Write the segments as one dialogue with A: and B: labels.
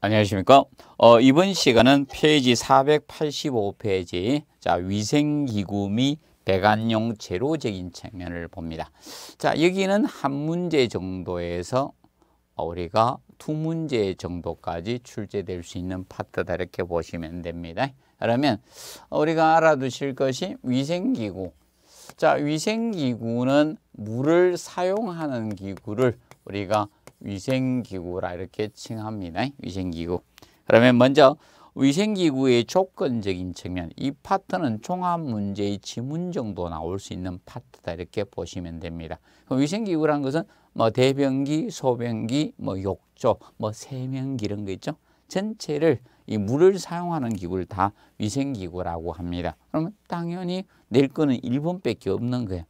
A: 안녕하십니까. 어, 이번 시간은 페이지 485페이지 자 위생기구 및 배관용 제로적인 측면을 봅니다. 자 여기는 한 문제 정도에서 우리가 두 문제 정도까지 출제될 수 있는 파트다 이렇게 보시면 됩니다. 그러면 우리가 알아두실 것이 위생기구 자 위생기구는 물을 사용하는 기구를 우리가 위생기구라 이렇게 칭합니다. 위생기구. 그러면 먼저 위생기구의 조건적인 측면 이 파트는 종합문제의 지문 정도 나올 수 있는 파트다 이렇게 보시면 됩니다. 위생기구라는 것은 뭐 대변기, 소변기, 뭐 욕조, 뭐 세면기 이런 거 있죠. 전체를 이 물을 사용하는 기구를 다 위생기구라고 합니다. 그러면 당연히 낼 거는 1번밖에 없는 거예요.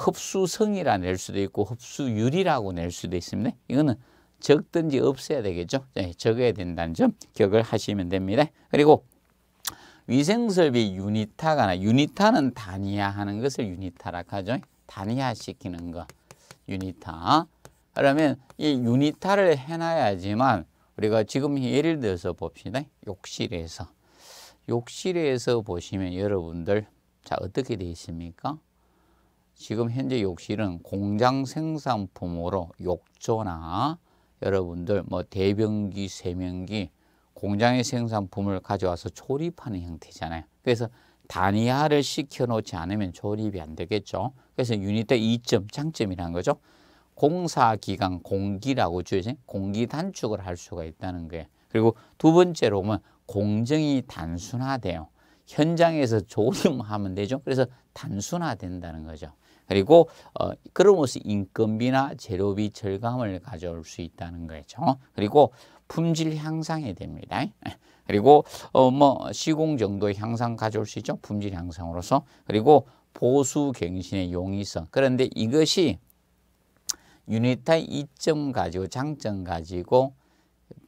A: 흡수성이라 낼 수도 있고 흡수율이라고 낼 수도 있습니다. 이거는 적든지 없애야 되겠죠. 네, 적어야 된다는 점 기억을 하시면 됩니다. 그리고 위생설비 유니타가 나 유니타는 단위화하는 것을 유니타라 하죠. 단위화시키는 거 유니타. 그러면 이 유니타를 해놔야지만 우리가 지금 예를 들어서 봅시다. 욕실에서 욕실에서 보시면 여러분들 자 어떻게 되어 있습니까? 지금 현재 욕실은 공장 생산품으로 욕조나 여러분들 뭐 대변기, 세면기, 공장의 생산품을 가져와서 조립하는 형태잖아요. 그래서 단위화를 시켜놓지 않으면 조립이 안 되겠죠. 그래서 유닛대 2점, 장점이라는 거죠. 공사기간 공기라고 주어진 공기 단축을 할 수가 있다는 거예요. 그리고 두 번째로 보면 공정이 단순화돼요. 현장에서 조립하면 되죠. 그래서 단순화된다는 거죠. 그리고 어, 그러므로서 인건비나 재료비 절감을 가져올 수 있다는 거죠. 그리고 품질 향상이 됩니다. 그리고 어, 뭐 시공 정도의 향상 가져올 수 있죠. 품질 향상으로서. 그리고 보수 갱신의 용이성. 그런데 이것이 유니타의 이점 가지고 장점 가지고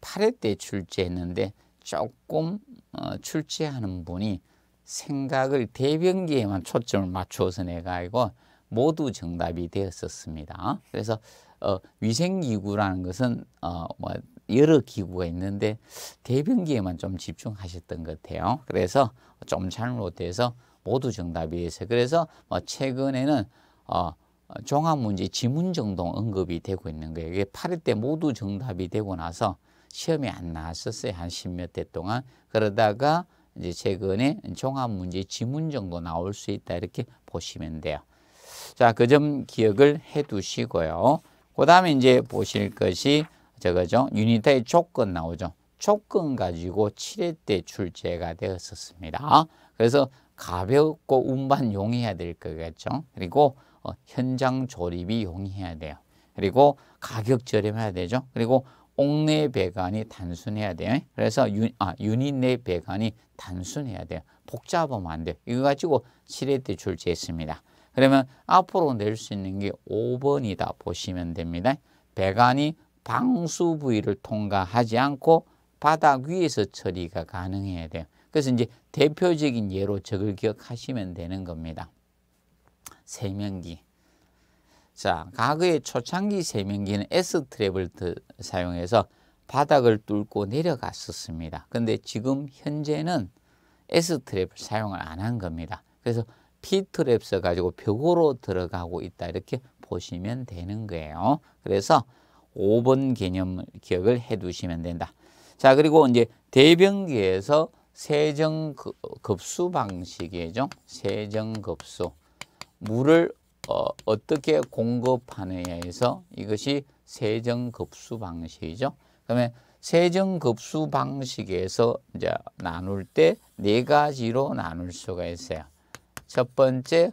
A: 8회 때 출제했는데 조금 어, 출제하는 분이 생각을 대변기에만 초점을 맞춰서 내가 이거 모두 정답이 되었었습니다. 그래서 어, 위생기구라는 것은 어, 뭐 여러 기구가 있는데 대변기에만 좀 집중하셨던 것 같아요. 그래서 좀잘 못해서 모두 정답이돼서 그래서 뭐 최근에는 어, 종합문제 지문정도 언급이 되고 있는 거예요. 이게 8일 때 모두 정답이 되고 나서 시험이 안 나왔었어요. 한 십몇 대 동안. 그러다가 이제 최근에 종합문제 지문정도 나올 수 있다 이렇게 보시면 돼요. 자, 그 점 기억을 해 두시고요. 그 다음에 이제 보실 것이 저거죠. 유니타의 조건 나오죠. 조건 가지고 7회 때 출제가 되었었습니다. 그래서 가볍고 운반 용해야 될 거겠죠. 그리고 어, 현장 조립이 용이해야 돼요. 그리고 가격 저렴해야 되죠. 그리고 옥내 배관이 단순해야 돼요. 그래서 유, 아, 유닛 내 배관이 단순해야 돼요. 복잡하면 안 돼요. 이거 가지고 7회 때 출제했습니다. 그러면 앞으로 낼 수 있는 게 5번이다 보시면 됩니다. 배관이 방수 부위를 통과하지 않고 바닥 위에서 처리가 가능해야 돼요. 그래서 이제 대표적인 예로 적을 기억하시면 되는 겁니다. 세면기. 자, 과거의 초창기 세면기는 S트랩을 사용해서 바닥을 뚫고 내려갔었습니다. 근데 지금 현재는 S트랩을 사용을 안 한 겁니다. 그래서 피트랩 써가지고 벽으로 들어가고 있다 이렇게 보시면 되는 거예요. 그래서 5번 개념 기억을 해두시면 된다. 자 그리고 이제 대변기에서 세정급수 방식이죠. 세정급수 물을 어, 떻게 공급하느냐 에서 이것이 세정급수 방식이죠. 그러면 세정급수 방식에서 이제 나눌 때 네 가지로 나눌 수가 있어요. 첫 번째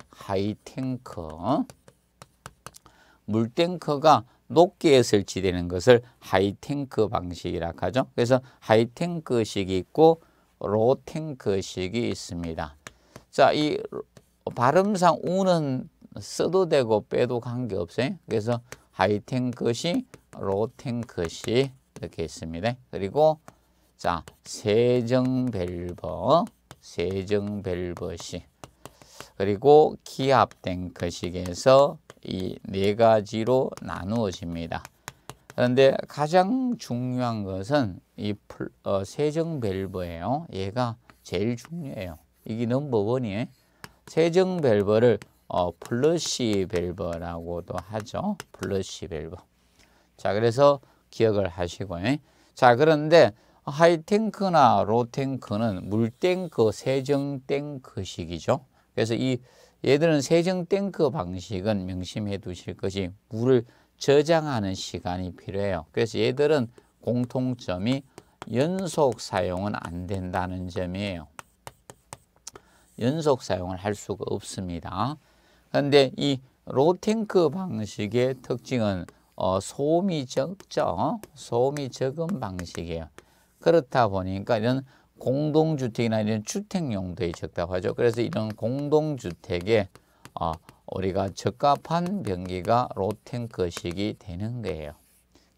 A: 하이탱크물탱크가 높게 설치되는 것을 하이탱크 방식이라 하죠. 그래서 하이탱크식이 있고 로탱크식이 있습니다. 자, 이 발음상 우는 써도 되고 빼도 관계없어요. 그래서 하이탱크식, 로탱크식 이렇게 있습니다. 그리고 자, 세정밸버, 세정밸버식. 그리고 기합된 것식에서 그 이네 가지로 나누어집니다. 그런데 가장 중요한 것은 이 어, 세정 밸브예요. 얘가 제일 중요해요. 이게 넘버 원이에요. 세정 밸브를 어, 플러시 밸브라고도 하죠. 플러시 밸브. 자, 그래서 기억을 하시고. 예. 자, 그런데 하이탱크나 로탱크는 물탱크, 세정탱크식이죠. 그래서 이 얘들은 세정 탱크 방식은 명심해 두실 것이 물을 저장하는 시간이 필요해요. 그래서 얘들은 공통점이 연속 사용은 안 된다는 점이에요. 연속 사용을 할 수가 없습니다. 그런데 이 로탱크 방식의 특징은 어, 소음이 적죠. 소음이 적은 방식이에요. 그렇다 보니까 이런 공동주택이나 이런 주택용도에 적다고하죠 그래서 이런 공동주택에 어, 우리가 적합한 변기가 로탱크식이 되는 거예요.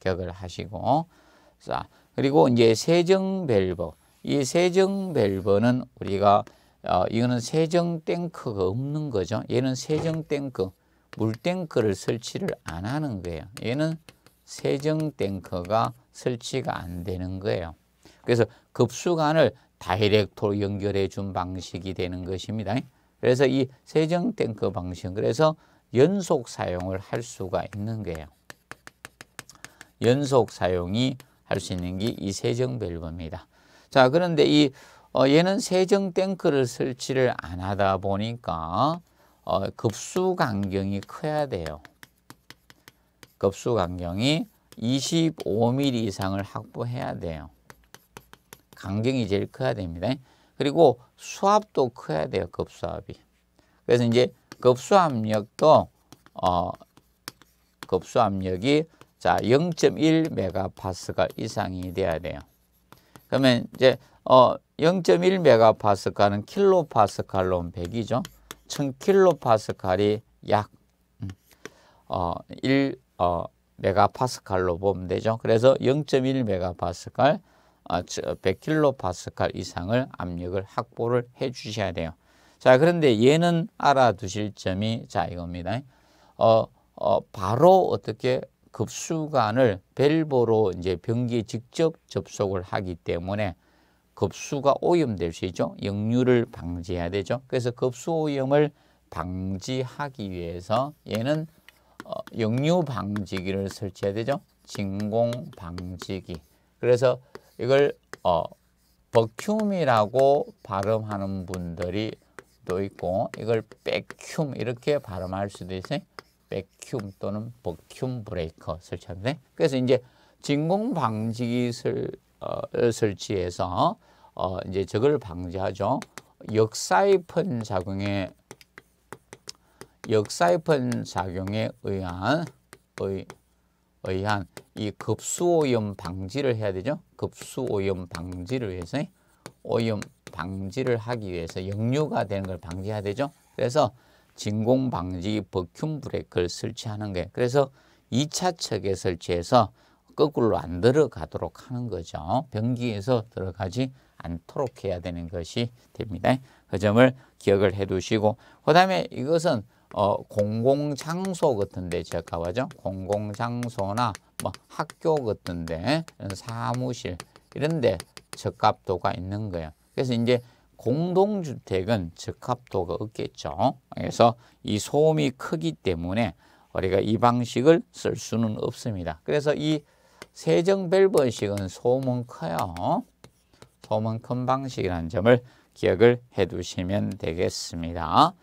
A: 기억을 하시고 자 그리고 이제 세정 밸브 이 세정 밸브는 우리가 어, 이거는 세정 탱크가 없는 거죠. 얘는 세정 탱크 물 탱크를 설치를 안 하는 거예요. 얘는 세정 탱크가 설치가 안 되는 거예요. 그래서 급수관을 다이렉트로 연결해 준 방식이 되는 것입니다. 그래서 이 세정 탱크 방식 그래서 연속 사용을 할 수가 있는 거예요. 연속 사용이 할 수 있는 게 이 세정 밸브입니다. 자 그런데 이 어, 얘는 세정 탱크를 설치를 안 하다 보니까 어, 급수 간경이 커야 돼요. 급수 간경이 25mm 이상을 확보해야 돼요. 강경이 제일 커야 됩니다. 그리고 수압도 커야 돼요. 급수압이. 그래서 이제 급수압력도 어 급수압력이 자0.1 메가파스칼 이상이 돼야 돼요. 그러면 이제 어0.1 메가파스칼은 킬로파스칼로 100이죠. 1000킬로파스칼이 약 음, 어, 1 어, 메가파스칼로 보면 되죠. 그래서 0.1 메가파스칼 1 0 0 k 로 a 스 이상을 압력을 확보를 해 주셔야 돼요. 자, 그런데 얘는 알아두실 점이 자 이겁니다. 어, 어 바로 어떻게 급수관을 밸브로 이제 변기 직접 접속을 하기 때문에 급수가 오염될 수 있죠. 역류를 방지해야 되죠. 그래서 급수 오염을 방지하기 위해서 얘는 어, 역류 방지기를 설치해야 되죠. 진공 방지기. 그래서 이걸 어, 버큐이라고 발음하는 분들이 또 있고 이걸 백큐 이렇게 발음할 수도 있어요. 백큐 또는 버큐 브레이커 설치하는데 그래서 이제 진공 방지기 설, 어, 설치해서 어, 이제 저걸 방지하죠. 역사이펀 작용에 역사이펀 작용에 의한 의, 의한 이 급수오염 방지를 해야 되죠. 급수오염 방지를 위해서 오염 방지를 하기 위해서 역류가 되는 걸 방지해야 되죠. 그래서 진공 방지 버큐 브레이크를 설치하는 게 그래서 2차 척에 설치해서 거꾸로 안 들어가도록 하는 거죠. 변기에서 들어가지 않도록 해야 되는 것이 됩니다. 그 점을 기억을 해 두시고 그 다음에 이것은 어, 공공장소 같은데 제가 봐죠 공공장소나 뭐 학교 같은데 사무실 이런데 적합도가 있는 거예요. 그래서 이제 공동주택은 적합도가 없겠죠. 그래서 이 소음이 크기 때문에 우리가 이 방식을 쓸 수는 없습니다. 그래서 이 세정 밸브식은 소음은 커요. 소음은 큰 방식이라는 점을 기억을 해 두시면 되겠습니다.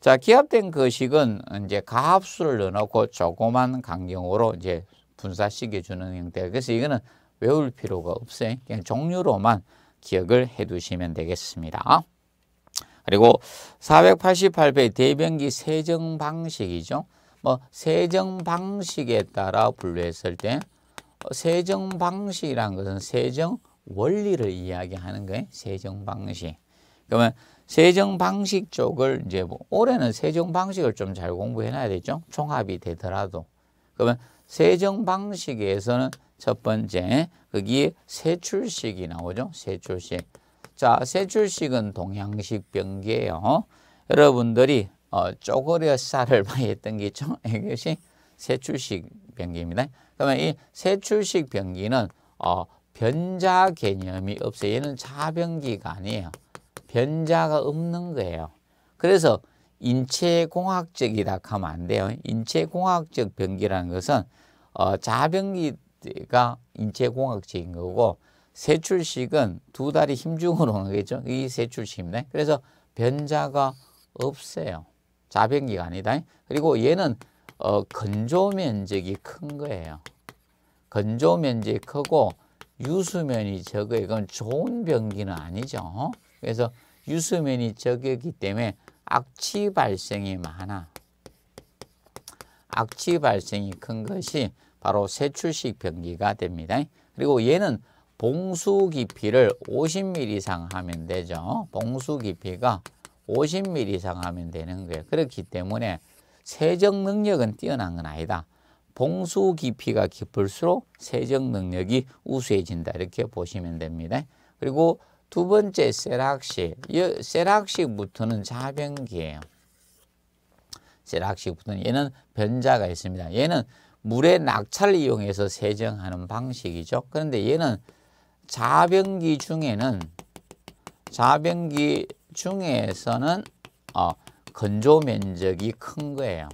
A: 자, 기압된 거식은 이제 가압수를 넣어놓고 조그만 강경으로 이제 분사시켜주는 형태. 그래서 이거는 외울 필요가 없어요. 그냥 종류로만 기억을 해 두시면 되겠습니다. 그리고 4 8 8배 대변기 세정 방식이죠. 뭐 세정 방식에 따라 분류했을 때 세정 방식이란 것은 세정 원리를 이야기하는 거예요. 세정 방식. 그러면 세정 방식 쪽을 이제 뭐 올해는 세정 방식을 좀 잘 공부해 놔야 되죠. 종합이 되더라도. 그러면 세정 방식에서는 첫 번째 거기에 세출식이 나오죠. 세출식. 자, 세출식은 동양식 병기예요. 여러분들이 어, 쪼그려 쌀을 많이 했던 게 있죠. 이것이 세출식 병기입니다. 그러면 이 세출식 병기는 어, 변자 개념이 없어요. 얘는 자병기가 아니에요. 변자가 없는 거예요. 그래서 인체공학적이라 하면 안 돼요. 인체공학적 변기라는 것은 어, 자변기가 인체공학적인 거고 세출식은 두 다리 힘중으로 오는 거겠죠. 이 세출식입니다. 그래서 변자가 없어요. 자변기가 아니다. 그리고 얘는 어, 건조 면적이 큰 거예요. 건조 면적이 크고 유수면이 적어요. 이건 좋은 변기는 아니죠. 그래서 유수면이 적이기 때문에 악취 발생이 많아. 악취 발생이 큰 것이 바로 세출식 변기가 됩니다. 그리고 얘는 봉수 깊이를 50mm 이상 하면 되죠. 봉수 깊이가 50mm 이상 하면 되는 거예요. 그렇기 때문에 세정 능력은 뛰어난 건 아니다. 봉수 깊이가 깊을수록 세정 능력이 우수해진다. 이렇게 보시면 됩니다. 그리고 두 번째 세락식. 세락식부터는 자변기예요. 세락식부터는 얘는 변자가 있습니다. 얘는 물의 낙차를 이용해서 세정하는 방식이죠. 그런데 얘는 자변기 중에는 자변기 중에서는 어, 건조 면적이 큰 거예요.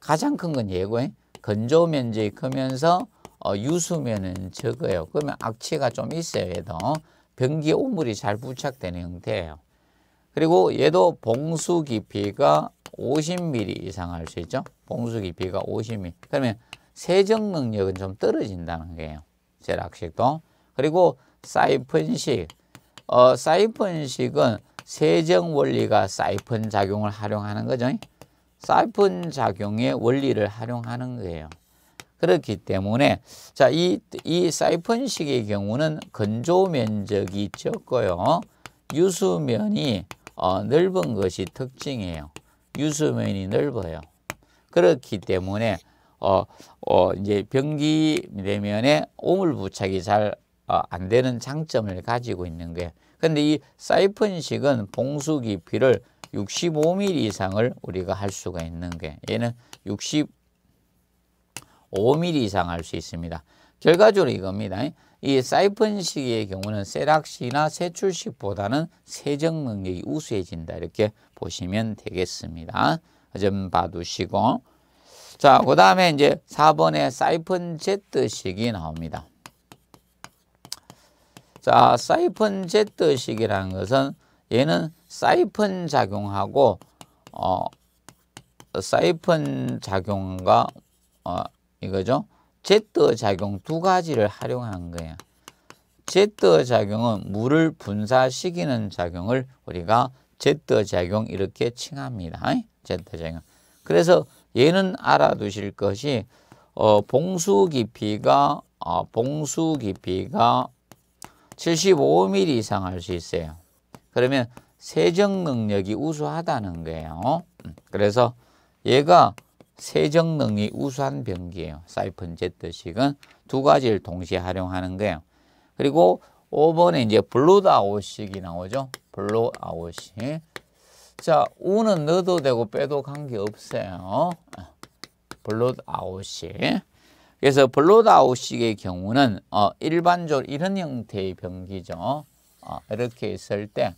A: 가장 큰건 예고에 건조 면적이 크면서 어, 유수면은 적어요. 그러면 악취가 좀 있어요. 얘도. 변기에 온물이 잘 부착되는 형태예요. 그리고 얘도 봉수 깊이가 50mm 이상 할 수 있죠. 봉수 깊이가 50mm. 그러면 세정 능력은 좀 떨어진다는 거예요. 제락식도. 그리고 사이펀식. 어, 사이펀식은 세정 원리가 사이펀 작용을 활용하는 거죠. 사이펀 작용의 원리를 활용하는 거예요. 그렇기 때문에 자, 이, 이 사이펀식의 경우는 건조 면적이 적고요. 유수면이 어, 넓은 것이 특징이에요. 유수면이 넓어요. 그렇기 때문에 어, 어, 이제 변기 내면에 오물 부착이 잘안 어, 되는 장점을 가지고 있는 거예요. 근데 이 사이펀식은 봉수 깊이를 65mm 이상을 우리가 할 수가 있는 게 얘는 60 5mm 이상 할 수 있습니다. 결과적으로 이겁니다. 이 사이펀식의 경우는 세락시나 세출식보다는 세정 능력이 우수해진다 이렇게 보시면 되겠습니다. 좀 봐두시고 자, 그 다음에 이제 4번에 사이펀 Z식이 나옵니다. 자, 사이펀 Z식이라는 것은 얘는 사이펀 작용하고 어, 사이펀 작용과 어, 이거죠. 제트 작용 두 가지를 활용한 거예요. 제트 작용은 물을 분사시키는 작용을 우리가 제트 작용 이렇게 칭합니다. 제트 작용. 그래서 얘는 알아두실 것이 어, 봉수 깊이가 어, 봉수 깊이가 75mm 이상 할 수 있어요. 그러면 세정 능력이 우수하다는 거예요. 음, 그래서 얘가 세정 능이 우수한 병기예요 사이펀 제트식은 두 가지를 동시에 활용하는 거예요. 그리고 5번에 이제 블루아웃식이 나오죠. 블루아웃식. 자, 우는 넣어도 되고 빼도 관계없어요. 블루아웃식. 그래서 블루아웃식의 경우는 어, 일반적으로 이런 형태의 변기죠. 어, 이렇게 있을 때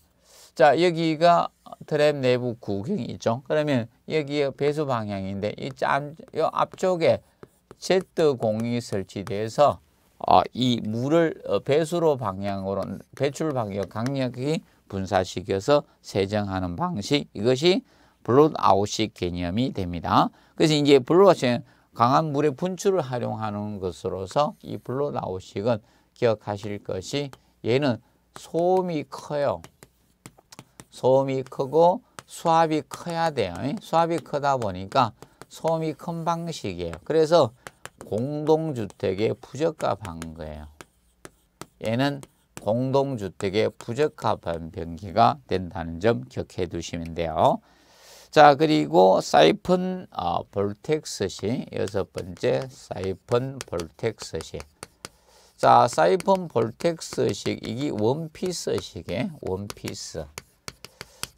A: 자, 여기가 트랩 내부 구경이죠. 그러면 여기에 배수 방향인데 이, 짬, 이 앞쪽에 z 공이 설치돼서 어, 이 물을 어, 배수로 방향으로 배출 방향 강력히 분사시켜서 세정하는 방식 이것이 블루아웃식 개념이 됩니다. 그래서 이제 블루아웃은 강한 물의 분출을 활용하는 것으로서 이블루아웃식은 기억하실 것이 얘는 소음이 커요. 소음이 크고 수압이 커야 돼요. 예? 수압이 크다 보니까 소음이 큰 방식이에요. 그래서 공동주택의 부적합한 거예요. 얘는 공동주택의 부적합한 변기가 된다는 점 기억해 두시면 돼요. 자 그리고 사이펀 어, 볼텍스시 여섯 번째 사이펀 볼텍스시 자 사이펀 볼텍스식 이게 원피스식의 원피스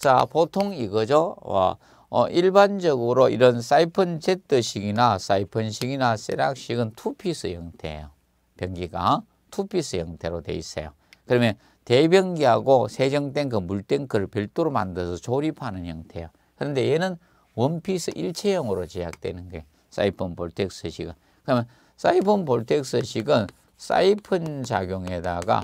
A: 자, 보통 이거죠. 어, 어, 일반적으로 이런 사이펀 Z식이나 사이펀식이나 세락식은 투피스 형태예요. 변기가 투피스 형태로 되어 있어요. 그러면 대변기하고 세정탱크, 그 물탱크를 별도로 만들어서 조립하는 형태예요. 그런데 얘는 원피스 일체형으로 제작되는 게 사이펀 볼텍스식은. 그러면 사이펀 볼텍스식은 사이펀 작용에다가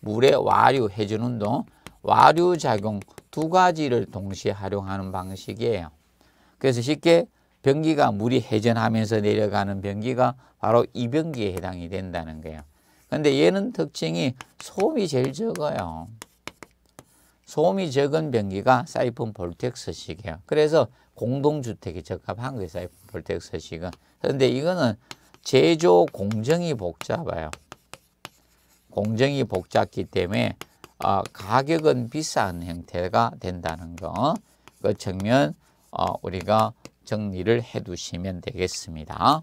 A: 물에 와류 해주는 동 와류작용 두 가지를 동시에 활용하는 방식이에요. 그래서 쉽게 변기가 물이 회전하면서 내려가는 변기가 바로 이 변기에 해당이 된다는 거예요. 근데 얘는 특징이 소음이 제일 적어요. 소음이 적은 변기가 사이폰 볼텍스식이에요. 그래서 공동주택이 적합한 거예요. 사이폰 볼텍스식은. 그런데 이거는 제조 공정이 복잡해요. 공정이 복잡기 때문에 어, 가격은 비싼 형태가 된다는 거. 그 측면 어, 우리가 정리를 해 두시면 되겠습니다.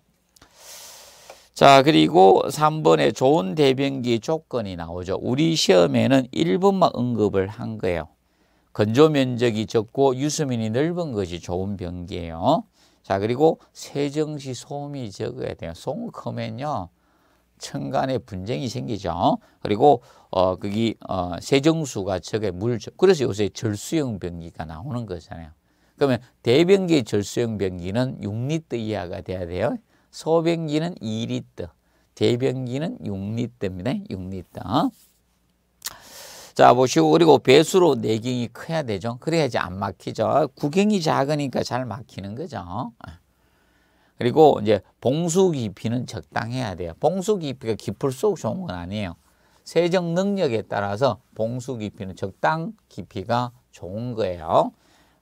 A: 자 그리고 3번에 좋은 대변기 조건이 나오죠. 우리 시험에는 1번만 언급을 한 거예요. 건조 면적이 적고 유수면이 넓은 것이 좋은 변기예요. 자 그리고 세정시 소음이 적어야 돼요. 소음 크면요. 천간에 분쟁이 생기죠. 그리고 어 그게 어 세정수가 적의 물 그래서 요새 절수형 변기가 나오는 거잖아요. 그러면 대변기 절수형 변기는 6리터 이하가 돼야 돼요. 소변기는 2리터, 대변기는 6리터입니다. 6리터. 자 보시고 그리고 배수로 내경이 커야 되죠. 그래야지 안 막히죠. 구경이 작으니까 잘 막히는 거죠. 그리고 이제 봉수 깊이는 적당해야 돼요. 봉수 깊이가 깊을수록 좋은 건 아니에요. 세정 능력에 따라서 봉수 깊이는 적당 깊이가 좋은 거예요.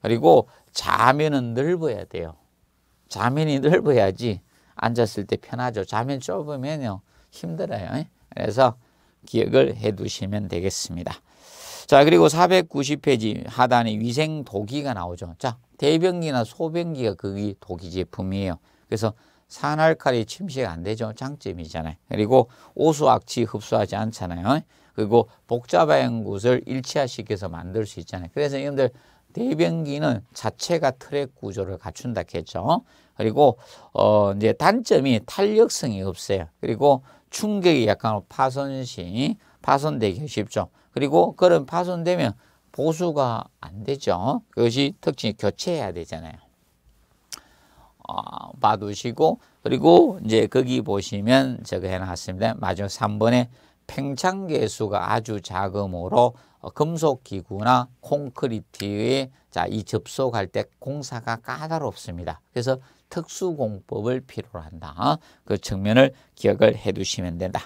A: 그리고 자면은 넓어야 돼요. 자면이 넓어야지 앉았을 때 편하죠. 자면 좁으면요 힘들어요. 예? 그래서 기억을 해 두시면 되겠습니다. 자 그리고 490페이지 하단에 위생 도기가 나오죠. 자 대변기나 소변기가 거기 도기 제품이에요. 그래서 산알칼이 침식 안 되죠. 장점이잖아요. 그리고 오수악취 흡수하지 않잖아요. 그리고 복잡한 곳을 일치화시켜서 만들 수 있잖아요. 그래서 여러분들 대변기는 자체가 트랙 구조를 갖춘다 했죠. 그리고 어 이제 단점이 탄력성이 없어요. 그리고 충격이 약간 파손시 파손되기 쉽죠. 그리고 그런 파손되면 보수가 안 되죠. 그것이 특징이 교체해야 되잖아요. 어, 봐두시고 그리고 이제 거기 보시면 제가 해놨습니다. 마지막 3번에 팽창계수가 아주 작음으로 금속기구나 콘크리트에 자, 이 접속할 때 공사가 까다롭습니다. 그래서 특수공법을 필요로 한다. 그 측면을 기억을 해 두시면 된다.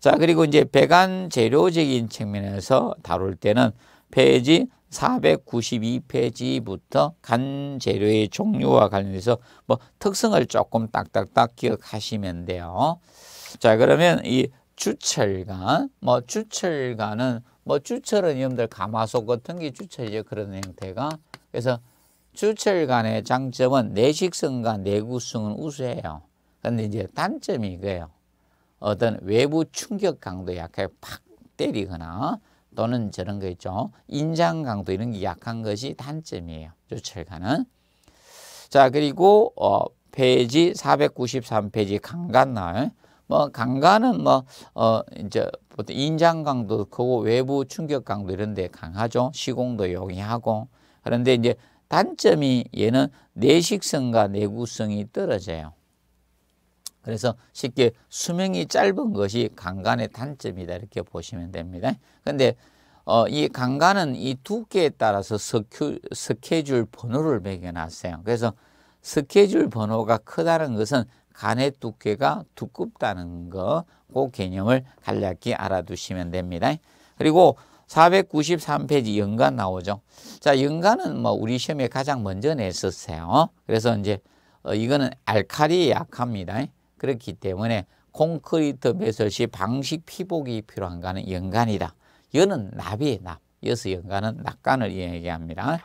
A: 자, 그리고 이제 배관 재료적인 측면에서 다룰 때는 페지 492페이지부터 간 재료의 종류와 관련해서 뭐 특성을 조금 딱딱딱 기억하시면 돼요. 자, 그러면 이 주철간, 뭐 주철간은 뭐 주철은 여러분들 가마솥 같은 게 주철이죠. 그런 형태가. 그래서 주철간의 장점은 내식성과 내구성은 우수해요. 근데 이제 단점이 이거예요. 어떤 외부 충격 강도 약하게 팍 때리거나 또는 저런 거 있죠. 인장 강도 이런 게 약한 것이 단점이에요. 조철가는. 자, 그리고 어 페이지 493페이지 강간날. 뭐 강간은 뭐 어 이제 보통 인장 강도 크고 외부 충격 강도 이런 데 강하죠. 시공도 용이하고. 그런데 이제 단점이 얘는 내식성과 내구성이 떨어져요. 그래서 쉽게 수명이 짧은 것이 강간의 단점이다 이렇게 보시면 됩니다. 근데 어, 이 강간은 이 두께에 따라서 스큐, 스케줄 번호를 매겨놨어요. 그래서 스케줄 번호가 크다는 것은 간의 두께가 두껍다는 거, 그 개념을 간략히 알아두시면 됩니다. 그리고 493페이지 연간 나오죠. 자, 연간은 뭐 우리 시험에 가장 먼저 냈었어요. 그래서 이제 어, 이거는 알칼리에 약합니다. 그렇기 때문에 콘크리트 매설시 방식 피복이 필요한가는 연간이다. 여는 나비의 납, 여서 연간은 낙간을 이야기합니다.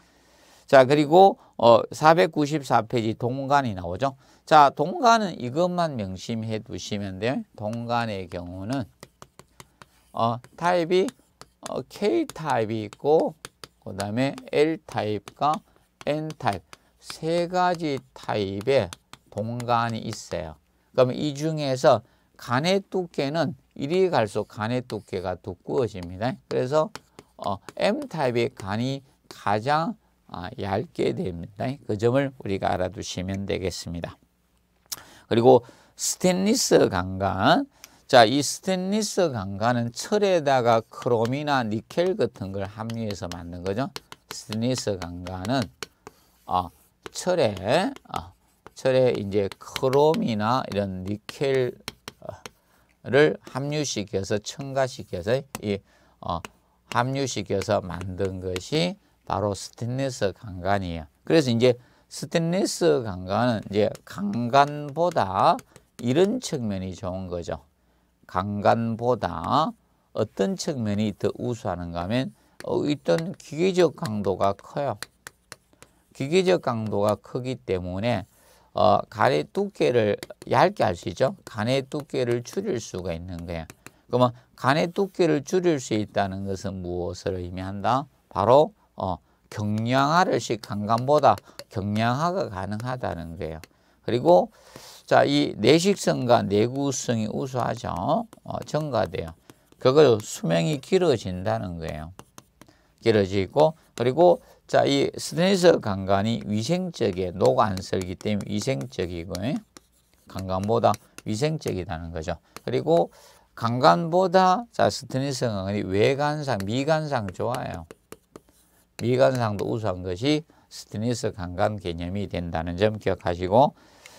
A: 자 그리고 어 494페이지 동간이 나오죠. 자 동간은 이것만 명심해 두시면 돼요. 동간의 경우는 어 타입이 어, K타입이 있고 그 다음에 L타입과 N타입 세 가지 타입의 동간이 있어요. 그럼이 중에서 간의 두께는 이리 갈수록 간의 두께가 두꺼워집니다. 그래서 어, M타입의 간이 가장 아, 얇게 됩니다. 그 점을 우리가 알아두시면 되겠습니다. 그리고 스테니스 강간 자, 이스테니스 강간은 철에다가 크롬이나 니켈 같은 걸합류해서 만든 거죠. 스테니스 강간은 어, 철에 어, 철에 이제 크롬이나 이런 니켈을 어, 함유시켜서 첨가시켜서 이 어, 함유시켜서 만든 것이 바로 스테인리스 강간이에요. 그래서 이제 스테인리스 강간은 이제 강간보다 이런 측면이 좋은 거죠. 강간보다 어떤 측면이 더 우수하는가 하면 어, 일단 기계적 강도가 커요. 기계적 강도가 크기 때문에 어, 간의 두께를 얇게 할 수 있죠. 간의 두께를 줄일 수가 있는 거예요. 그러면 간의 두께를 줄일 수 있다는 것은 무엇을 의미한다? 바로 어, 경량화를 시간간보다 경량화가 가능하다는 거예요. 그리고 자, 이 내식성과 내구성이 우수하죠. 어, 증가돼요. 그걸 수명이 길어진다는 거예요. 길어지고 그리고 자, 이스테인스 강간이 위생적에 녹안설기 때문에 위생적이고 예? 강간보다 위생적이라는 거죠. 그리고 강간보다 자스테인스 강간이 외관상 미관상 좋아요. 미관상도 우수한 것이 스테인스 강간 개념이 된다는 점 기억하시고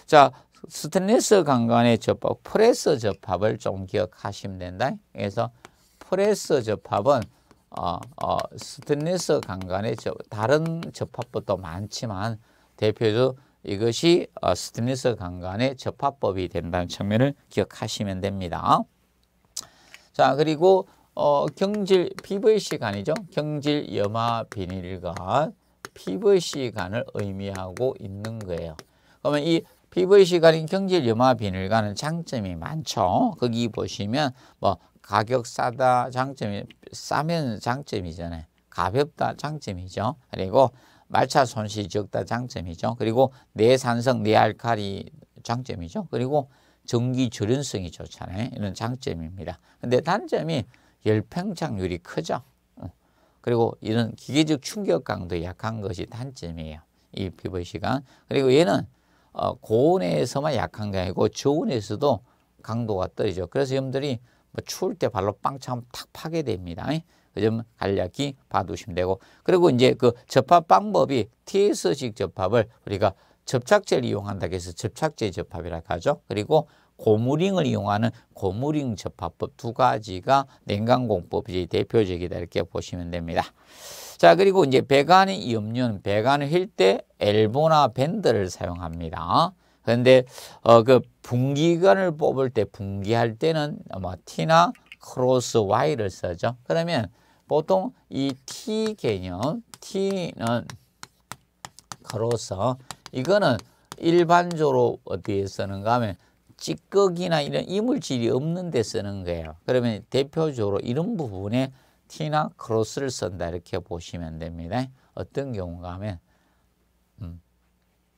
A: 자스테인스 강간의 접합 프레스 접합을 좀 기억하시면 된다. 그래서 프레스 접합은 어, 어, 스테인스 강간의 저, 다른 접합법도 많지만 대표적으로 이것이 어, 스테인스 강간의 접합법이 된다는 측면을 기억하시면 됩니다. 자 그리고 어, 경질 PVC 간이죠. 경질 염화 비닐간 PVC 간을 의미하고 있는 거예요. 그러면 이 PVC 간인 경질 염화 비닐간은 장점이 많죠. 거기 보시면 뭐 가격 싸다 장점이 싸면 장점이잖아요. 가볍다 장점이죠. 그리고 말차 손실 적다 장점이죠. 그리고 내산성 내알칼리 장점이죠. 그리고 전기 절연성이 좋잖아요. 이런 장점입니다. 근데 단점이 열팽창률이 크죠. 어. 그리고 이런 기계적 충격 강도 약한 것이 단점이에요. 이 피부 시간. 그리고 얘는 어, 고온에서만 약한 게 아니고 저온에서도 강도가 떨어져. 그래서 여러분들이 뭐 추울 때 발로 빵참 탁 파게 됩니다. 그 점 간략히 봐두시면 되고 그리고 이제 그 접합 방법이 TS식 접합을 우리가 접착제를 이용한다 해서 접착제 접합이라고 하죠. 그리고 고무링을 이용하는 고무링 접합법 두 가지가 냉각공법이 대표적이다 이렇게 보시면 됩니다. 자 그리고 이제 배관의 염료는 배관을 휠때 엘보나 밴드를 사용합니다. 그런데 어, 그 분기관을 뽑을 때 분기할 때는 뭐 T나 크로스 Y를 써죠. 그러면 보통 이 T 개념 T는 크로스 이거는 일반적으로 어디에 쓰는가 하면 찌꺼기나 이런 이물질이 없는 데 쓰는 거예요. 그러면 대표적으로 이런 부분에 T나 크로스를 쓴다 이렇게 보시면 됩니다. 어떤 경우가 하면 음,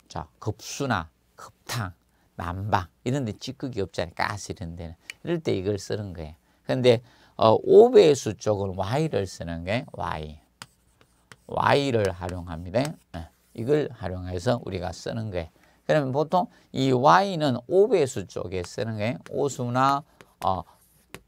A: 자 급수나 흡탕, 난방 이런 데 찌꺼기 없잖아요. 가스 이런 데는. 이럴 때 이걸 쓰는 거예요. 근데 어, 5배수 쪽은 Y를 쓰는 게 Y. Y를 활용합니다. 네. 이걸 활용해서 우리가 쓰는 거예요. 그러면 보통 이 Y는 5배수 쪽에 쓰는 게 오수나 어,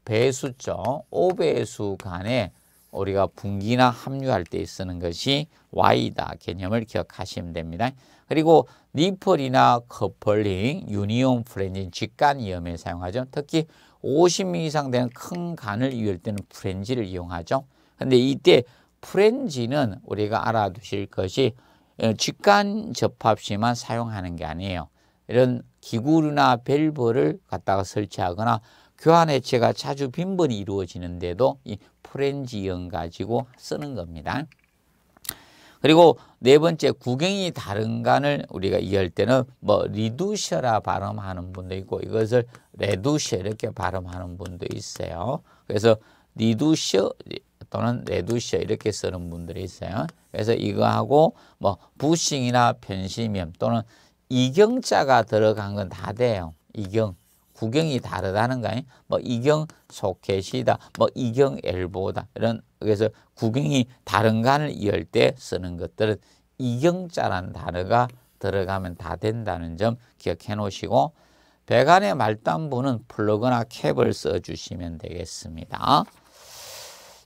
A: 배수 쪽, 5배수 간에 우리가 분기나 합류할 때 쓰는 것이 Y다 개념을 기억하시면 됩니다. 그리고 니플이나 커플링, 유니온 프렌진, 직간 이염에 사용하죠. 특히 50mm 이상 되는 큰 간을 이을 때는 프렌지를 이용하죠. 근데 이때 프렌지는 우리가 알아두실 것이 어, 직간 접합시만 사용하는 게 아니에요. 이런 기구류나 밸브를 갖다가 설치하거나 교환해 그 체가 자주 빈번히 이루어지는데도 이 프렌지형 가지고 쓰는 겁니다. 그리고 네 번째 구경이 다른 간을 우리가 이해할 때는 뭐 리두셔라 발음하는 분도 있고 이것을 레두셔 이렇게 발음하는 분도 있어요. 그래서 리두셔 또는 레두셔 이렇게 쓰는 분들이 있어요. 그래서 이거하고 뭐 부싱이나 편심염 또는 이경자가 들어간 건 다 돼요. 이경 구경이 다르다는 거예요. 뭐 이경 소켓이다. 뭐 이경 엘보다. 이런 그래서 구경이 다른 간을 이을 때 쓰는 것들은 이경자라 단어가 들어가면 다 된다는 점 기억해 놓으시고 배관의 말단부는 플러그나 캡을 써주시면 되겠습니다.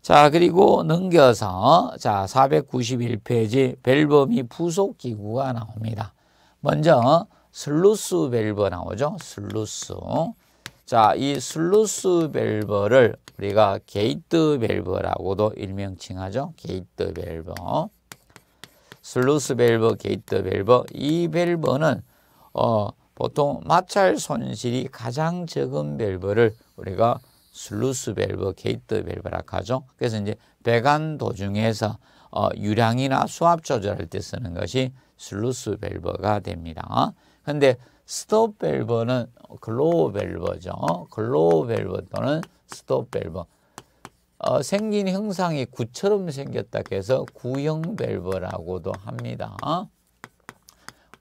A: 자 그리고 넘겨서 자 491페이지 벨범이 부속기구가 나옵니다. 먼저 슬루스 밸브 나오죠. 슬루스. 자, 이 슬루스 밸브를 우리가 게이트 밸브라고도 일명칭하죠. 게이트 밸브. 슬루스 밸브, 게이트 밸브. 이 밸브는 어, 보통 마찰 손실이 가장 적은 밸브를 우리가 슬루스 밸브, 게이트 밸브라고 하죠. 그래서 이제 배관 도중에서 어, 유량이나 수압 조절할 때 쓰는 것이 슬루스 밸브가 됩니다. 근데 스톱 밸브는 글로우 밸브죠. 글로우 밸 또는 스톱 밸브. 어, 생긴 형상이 구처럼 생겼다 해서 구형 밸브라고도 합니다.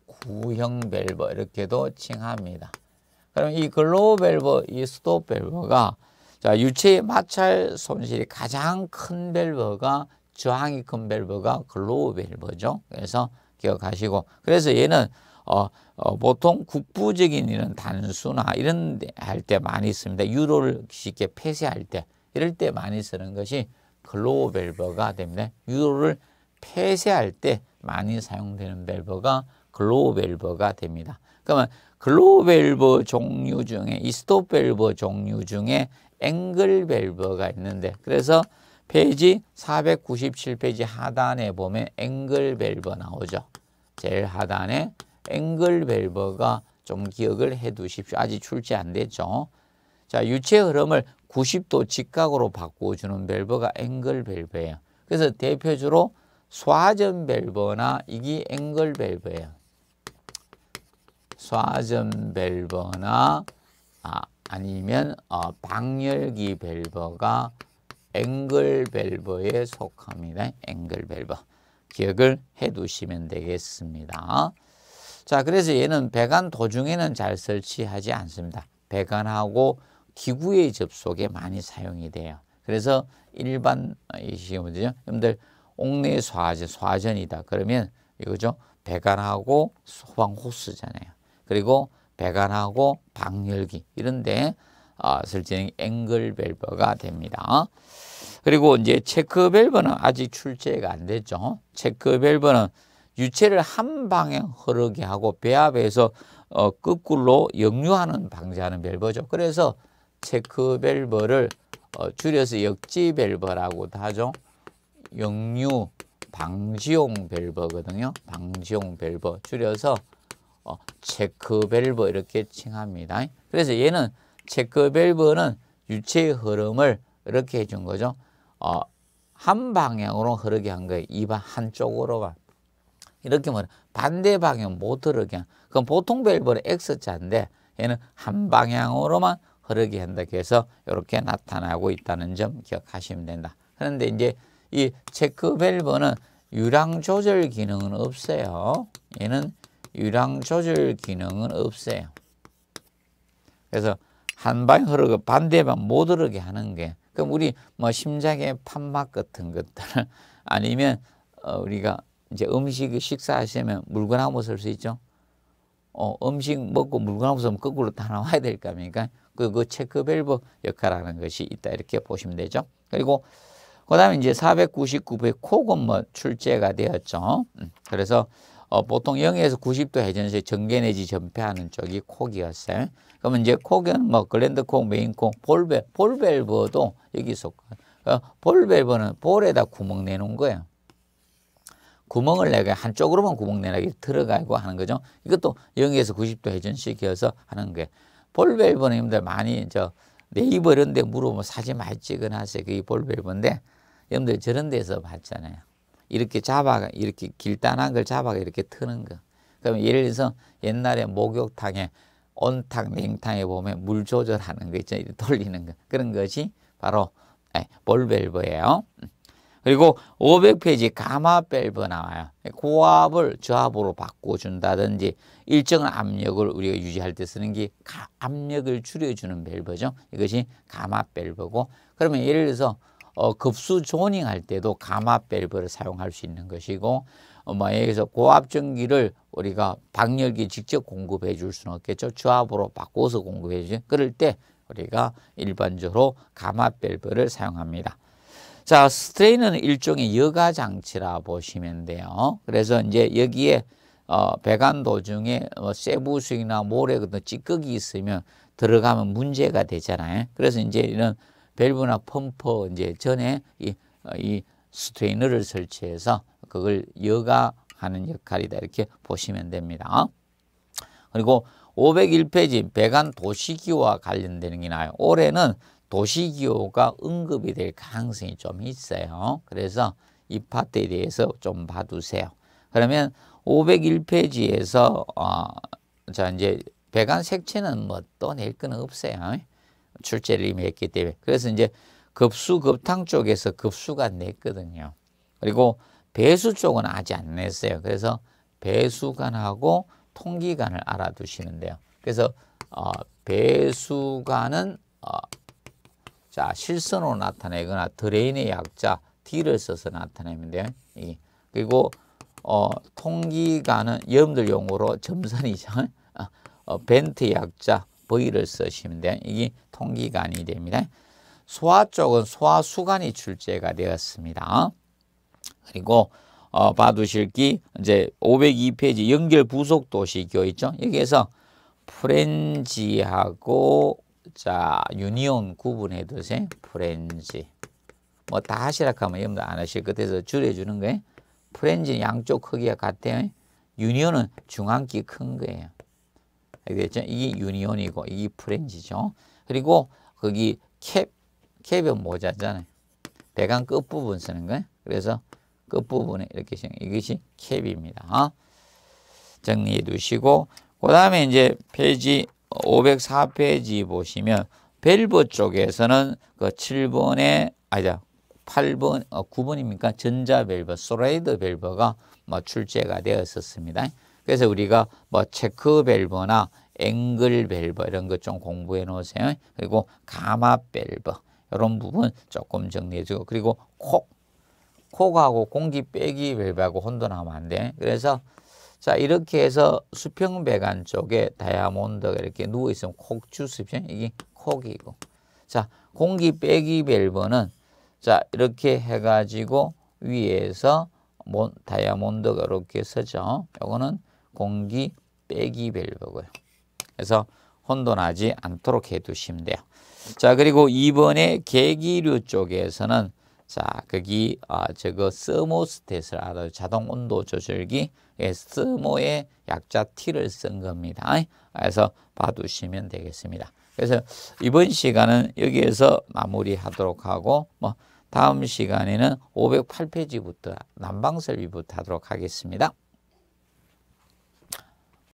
A: 구형 밸브 이렇게도 칭합니다. 그럼 이 글로우 밸이 스톱 밸브가 자, 유체의 마찰 손실이 가장 큰 밸브가 저항이 큰 밸브가 글로우 밸죠 그래서 기억하시고 그래서 얘는 어, 어, 보통 국부적인 일은 단수나 이런 할 때 많이 씁니다. 유로를 쉽게 폐쇄할 때 이럴 때 많이 쓰는 것이 글로벌버가 됩니다. 유로를 폐쇄할 때 많이 사용되는 밸버가 글로벌버가 됩니다. 그러면 글로벨버 종류 중에 이스톱밸버 종류 중에 앵글밸버가 있는데 그래서 페이지 497페이지 하단에 보면 앵글밸버 나오죠. 제일 하단에 앵글밸버가좀 기억을 해 두십시오. 아직 출제 안 됐죠. 자, 유체 흐름을 90도 직각으로 바꿔주는 밸브가 앵글 밸브예요. 그래서 대표적으로 좌전 밸브나 이게 앵글 밸브예요. 좌전 밸브나 아, 아니면 어, 방열기 밸브가 앵글 밸브에 속합니다. 앵글 밸브. 기억을 해 두시면 되겠습니다. 자, 그래서 얘는 배관 도중에는 잘 설치하지 않습니다. 배관하고 기구의 접속에 많이 사용이 돼요. 그래서 일반 아, 이시계 문제죠. 여러분들 옥내 소화전, 소화전이다. 그러면 이거죠. 배관하고 소방 호스잖아요. 그리고 배관하고 방열기 이런데 어, 아, 설치는 앵글 밸브가 됩니다. 그리고 이제 체크 밸브는 아직 출제가 안 됐죠. 체크 밸브는 유체를 한 방향 흐르게 하고 배합해서 어, 끝굴로 역류하는 방지하는 밸브죠. 그래서 체크 밸브를 어, 줄여서 역지 밸브라고 하죠. 역류 방지용 밸브거든요. 방지용 밸브 줄여서 어, 체크 밸브 이렇게 칭합니다. 그래서 얘는 체크 밸브는 유체의 흐름을 이렇게 해준 거죠. 어, 한 방향으로 흐르게 한 거예요. 입안 한쪽으로만. 이렇게 말해 반대 방향 못 흐르게 그럼 보통 밸브는 X자인데 얘는 한 방향으로만 흐르게 한다 그래서 이렇게 나타나고 있다는 점 기억하시면 된다 그런데 이제 이 체크 밸브는 유량 조절 기능은 없어요 얘는 유량 조절 기능은 없어요 그래서 한 방향 흐르고 반대방 향못 흐르게 하는 게 그럼 우리 뭐 심장의 판막 같은 것들 을 아니면 어 우리가 이제 음식 식사하시면 물건나무쓸 수 있죠. 어, 음식 먹고 물구나무 면 거꾸로 다 나와야 될 거 아닙니까? 그, 그 체크밸브 역할하는 것이 있다 이렇게 보시면 되죠. 그리고 그 다음에 이제 499배 콕은 뭐 출제가 되었죠. 음, 그래서 어, 보통 0에서 90도 회전에 전개 내지 전폐하는 쪽이 콕이었어요. 그러면 이제 콕은 뭐 글랜드 콕, 메인 콕, 볼벨, 볼밸브도 여기 있 어, 볼밸브는 볼에다 구멍 내놓은 거예요. 구멍을 내가 한쪽으로만 구멍 내나게 들어가고 하는 거죠. 이것도 0에서 90도 회전시켜서 하는 게 볼베이버님들 많이 저 네이버 이런 데 물어보면 사진 많이 찍어놨요 그게 볼베이인데 여러분들 저런 데서 봤잖아요. 이렇게 잡아 이렇게 길단한 걸 잡아가 이렇게 트는 거. 그럼 예를 들어서 옛날에 목욕탕에 온탕 냉탕에 보면 물 조절하는 거 있죠. 돌리는 거. 그런 것이 바로 예, 볼벨버예요. 그리고 500페이지 가마밸브 나와요. 고압을 저압으로 바꿔준다든지 일정한 압력을 우리가 유지할 때 쓰는 게 가, 압력을 줄여주는 밸브죠. 이것이 가마밸브고 그러면 예를 들어서 어, 급수 조닝 할 때도 가마밸브를 사용할 수 있는 것이고 어, 뭐 여기서 고압 전기를 우리가 방열기 직접 공급해 줄 수는 없겠죠. 저압으로 바꿔서 공급해 주죠. 그럴 때 우리가 일반적으로 가마밸브를 사용합니다. 자, 스트레인는 일종의 여가 장치라 보시면 돼요. 그래서 이제 여기에 어, 배관 도중에 어, 뭐 세부수이나 모래 같은 찌꺼기 있으면 들어가면 문제가 되잖아요. 그래서 이제 이런 밸브나 펌프 이제 전에 이, 어, 이 스트레이너를 설치해서 그걸 여가하는 역할이다 이렇게 보시면 됩니다. 그리고 501페이지 배관 도시기와 관련되는 게 나와요. 올해는 도시기호가 응급이될 가능성이 좀 있어요. 그래서 이 파트에 대해서 좀 봐두세요. 그러면 501페이지에서 어, 자 이제 배관 색채는 뭐 또낼 건 없어요. 출제를 이미 했기 때문에. 그래서 이제 급수 급탕 쪽에서 급수가 냈거든요. 그리고 배수 쪽은 아직 안 냈어요. 그래서 배수관하고 통기관을 알아두시면 돼요. 그래서 어, 배수관은 어, 자, 실선으로 나타내거나 드레인의 약자 D를 써서 나타내면 돼요. 이. 그리고 어, 통기가는 여러분들 용어로 점선이죠. 어, 어, 벤트 약자 V를 쓰시면 돼요. 이게 통기관이 됩니다. 소화 쪽은 소화수관이 출제가 되었습니다. 그리고 어, 봐두실 게 이제 502페이지 연결 부속 도시교 있죠. 여기에서 프렌지하고 자, 유니온 구분해 두세요. 프렌지. 뭐다 하시라 하면 여러분들 안 하실 것 같아서 줄여주는 거예요. 프렌지는 양쪽 크기가 같아요. 유니온은 중앙끼 큰 거예요. 알겠죠? 이게 유니온이고 이게 프렌지죠. 그리고 거기 캡, 캡은 모자잖아요. 배관 끝부분 쓰는 거예요. 그래서 끝부분에 이렇게 이것이 캡입니다. 어? 정리해 두시고 그 다음에 이제 페이지 504페이지 보시면 밸브 쪽에서는 그 7번에 아니다 8번 어, 9번입니까 전자 밸브 소라이드 밸브가 뭐 출제가 되었었습니다. 그래서 우리가 뭐 체크 밸브나 앵글 밸브 이런 것 좀 공부해 놓으세요. 그리고 가마 밸브 이런 부분 조금 정리해 주고 그리고 콕 콕하고 공기 빼기 밸브하고 혼돈하면 안 돼. 그래서 자 이렇게 해서 수평배관 쪽에 다이아몬드가 이렇게 누워있으면 콕주 수평 이게 콕이고 자 공기 빼기 밸브는 자 이렇게 해가지고 위에서 다이아몬드가 이렇게 서죠. 요거는 공기 빼기 밸브고요. 그래서 혼돈하지 않도록 해두시면 돼요. 자 그리고 이번에 계기류 쪽에서는 자 거기 아 저거 서모스탯을 아 자동 온도 조절기 에스모의 약자 T를 쓴 겁니다. 그래서 봐두시면 되겠습니다. 그래서 이번 시간은 여기에서 마무리하도록 하고 뭐 다음 시간에는 508페이지부터 난방설비부터 하도록 하겠습니다.